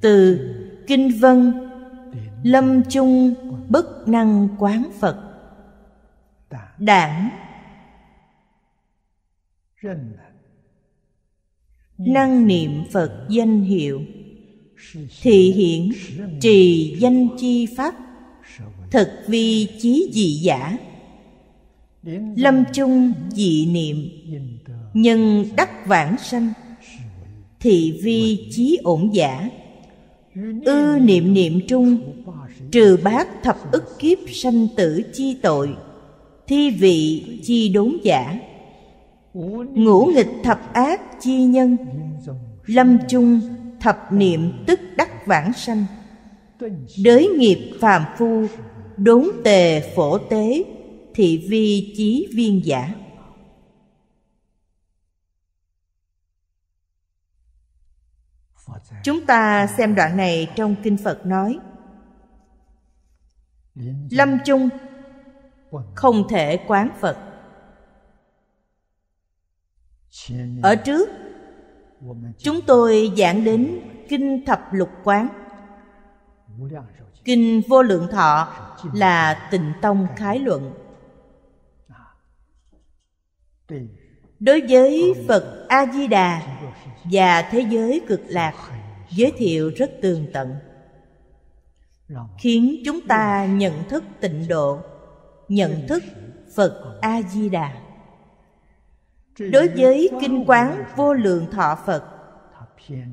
từ kinh vân lâm chung bất năng quán phật đảng năng niệm phật danh hiệu thị hiện trì danh chi pháp thực vi chí dị giả lâm chung dị niệm nhân đắc vãng sanh thị vi chí ổn giả ư niệm niệm trung trừ bát thập ức kiếp sanh tử chi tội thi vị chi đốn giả ngũ nghịch thập ác chi nhân lâm chung thập niệm tức đắc vãng sanh đới nghiệp phàm phu đốn tề phổ tế thị vi chí viên giả Chúng ta xem đoạn này trong Kinh Phật nói Lâm chung không thể quán Phật Ở trước Chúng tôi giảng đến Kinh Thập Lục Quán Kinh Vô Lượng Thọ là tịnh tông khái luận Đối với Phật A-di-đà và thế giới cực lạc giới thiệu rất tường tận khiến chúng ta nhận thức tịnh độ nhận thức phật a di đà đối với kinh quán vô lượng thọ phật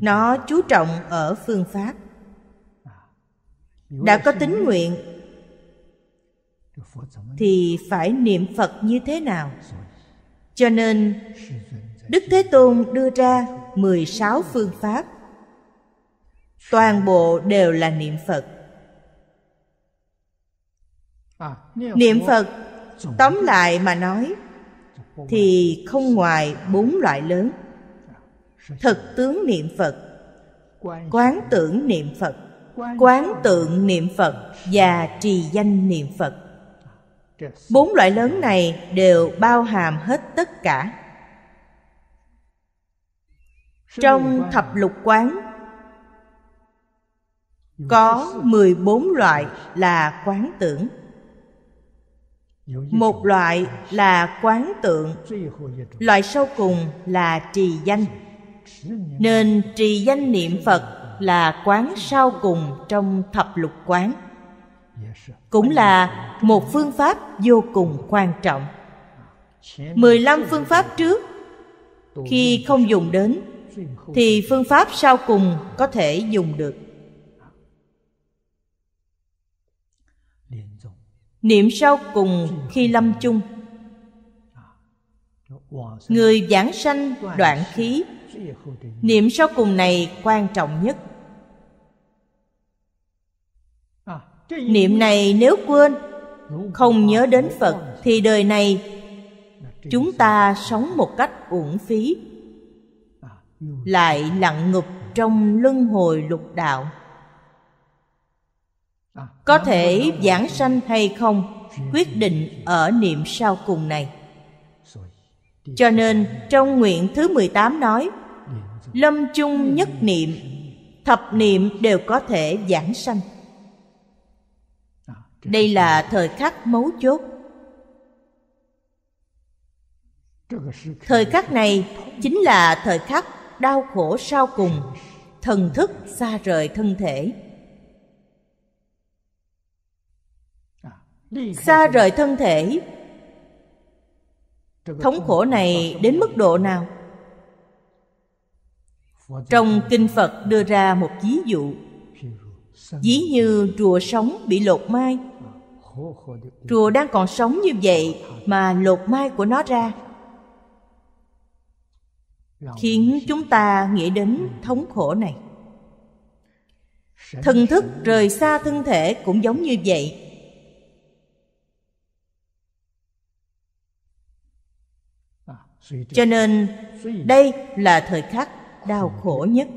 nó chú trọng ở phương pháp đã có tính nguyện thì phải niệm phật như thế nào cho nên đức thế tôn đưa ra 16 phương pháp toàn bộ đều là niệm phật à, niệm phật tóm lại mà nói thì không ngoài bốn loại lớn thực tướng niệm phật quán tưởng niệm phật quán tượng niệm phật và trì danh niệm phật bốn loại lớn này đều bao hàm hết tất cả trong thập lục quán có 14 loại là quán tưởng một loại là quán tượng loại sau cùng là trì danh nên trì danh niệm phật là quán sau cùng trong thập lục quán cũng là một phương pháp vô cùng quan trọng mười lăm phương pháp trước khi không dùng đến thì phương pháp sau cùng có thể dùng được niệm sau cùng khi lâm chung người giảng sanh đoạn khí niệm sau cùng này quan trọng nhất niệm này nếu quên không nhớ đến phật thì đời này chúng ta sống một cách uổng phí lại lặng ngục trong luân hồi lục đạo có thể giảng sanh hay không quyết định ở niệm sau cùng này cho nên trong nguyện thứ 18 nói Lâm chung nhất niệm Thập niệm đều có thể giảng sanh Đây là thời khắc mấu chốt Thời khắc này chính là thời khắc đau khổ sau cùng Thần thức xa rời thân thể xa rời thân thể thống khổ này đến mức độ nào trong kinh phật đưa ra một ví dụ ví như rùa sống bị lột mai rùa đang còn sống như vậy mà lột mai của nó ra khiến chúng ta nghĩ đến thống khổ này thân thức rời xa thân thể cũng giống như vậy cho nên đây là thời khắc đau khổ nhất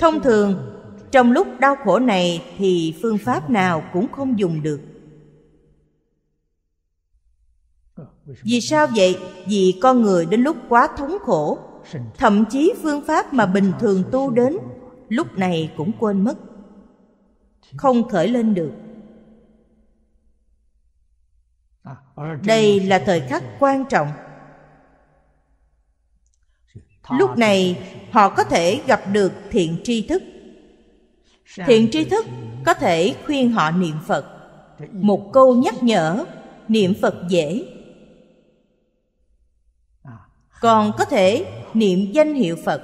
thông thường trong lúc đau khổ này thì phương pháp nào cũng không dùng được vì sao vậy vì con người đến lúc quá thống khổ thậm chí phương pháp mà bình thường tu đến lúc này cũng quên mất không khởi lên được đây là thời khắc quan trọng lúc này họ có thể gặp được thiện tri thức thiện tri thức có thể khuyên họ niệm phật một câu nhắc nhở niệm phật dễ còn có thể niệm danh hiệu phật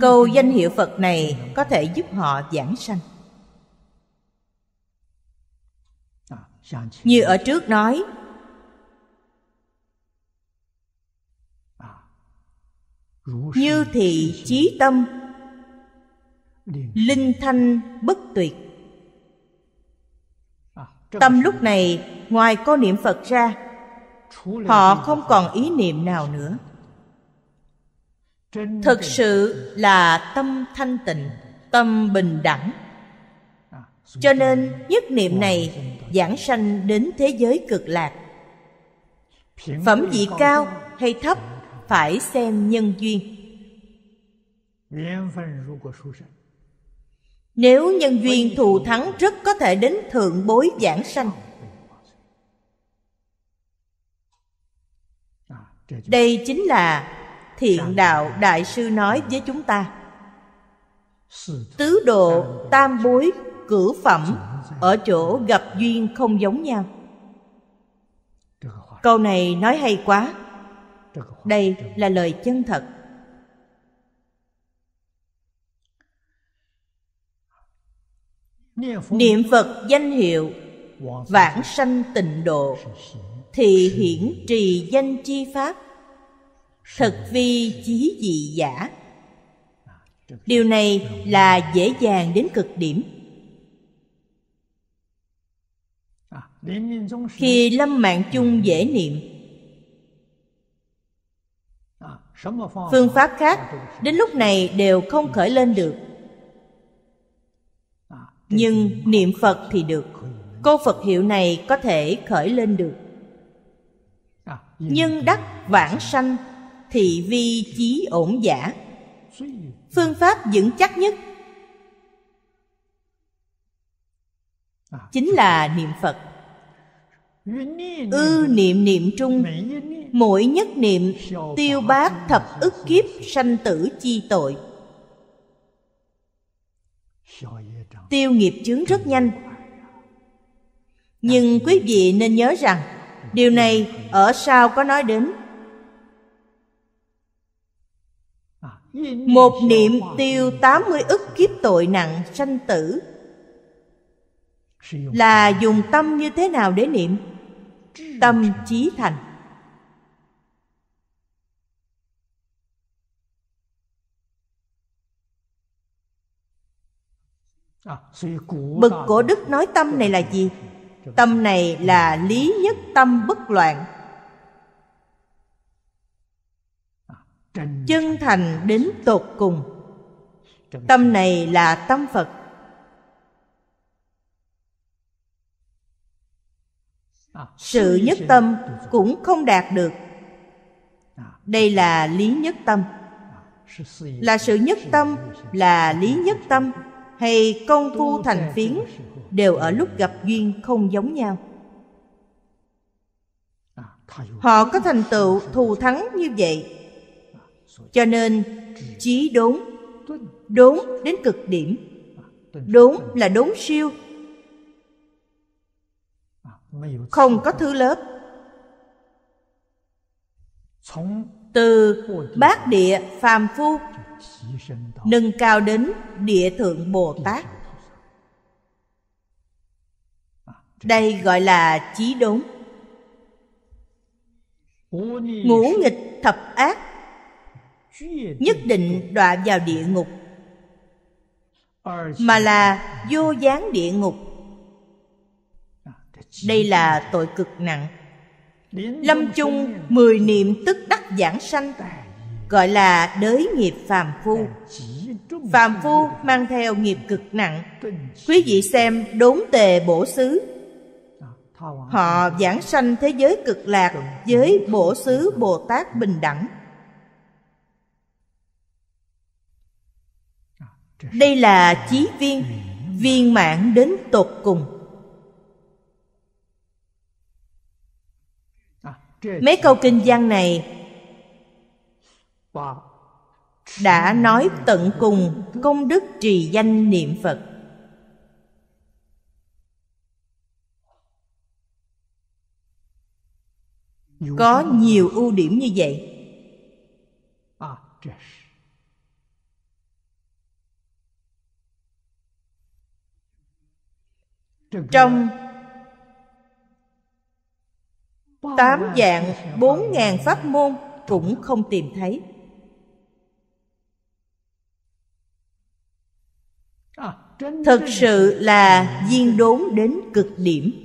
câu danh hiệu phật này có thể giúp họ giảng sanh như ở trước nói như thị chí tâm linh thanh bất tuyệt tâm lúc này ngoài có niệm phật ra họ không còn ý niệm nào nữa thực sự là tâm thanh tịnh tâm bình đẳng cho nên nhất niệm này giảng sanh đến thế giới cực lạc phẩm vị cao hay thấp phải xem nhân duyên nếu nhân duyên thù thắng rất có thể đến thượng bối giảng sanh đây chính là thiện đạo đại sư nói với chúng ta tứ độ tam bối cửu phẩm ở chỗ gặp duyên không giống nhau câu này nói hay quá đây là lời chân thật niệm phật danh hiệu vãng sanh tịnh độ thì hiển trì danh chi pháp thực vi chí dị giả điều này là dễ dàng đến cực điểm khi lâm mạng chung dễ niệm à, phương pháp khác đến lúc này đều không khởi lên được à, nhưng niệm phật thì được cô phật hiệu này có thể khởi lên được à, nhưng đắc vãng sanh thị vi chí ổn giả phương pháp vững chắc nhất chính là niệm phật ư niệm niệm trung mỗi nhất niệm tiêu bát thập ức kiếp sanh tử chi tội tiêu nghiệp chướng rất nhanh nhưng quý vị nên nhớ rằng điều này ở sau có nói đến à, một niệm tiêu 80 ức kiếp tội nặng sanh tử là dùng tâm như thế nào để niệm tâm chí thành bậc cổ đức nói tâm này là gì tâm này là lý nhất tâm bất loạn chân thành đến tột cùng tâm này là tâm phật sự nhất tâm cũng không đạt được đây là lý nhất tâm là sự nhất tâm là lý nhất tâm hay công phu thành phiến đều ở lúc gặp duyên không giống nhau họ có thành tựu thù thắng như vậy cho nên trí đốn đốn đến cực điểm đốn là đốn siêu không có thứ lớp từ bát địa phàm phu nâng cao đến địa thượng bồ tát đây gọi là chí đốn ngũ nghịch thập ác nhất định đọa vào địa ngục mà là vô gián địa ngục đây là tội cực nặng Lâm chung mười niệm tức đắc giảng sanh Gọi là đới nghiệp phàm phu Phàm phu mang theo nghiệp cực nặng Quý vị xem đốn tề bổ xứ Họ giảng sanh thế giới cực lạc Với bổ xứ Bồ Tát bình đẳng Đây là chí viên Viên mãn đến tột cùng Mấy câu kinh văn này đã nói tận cùng công đức trì danh niệm Phật. Có nhiều ưu điểm như vậy. Trong tám dạng bốn ngàn pháp môn cũng không tìm thấy à, thực sự là viên đốn đến cực điểm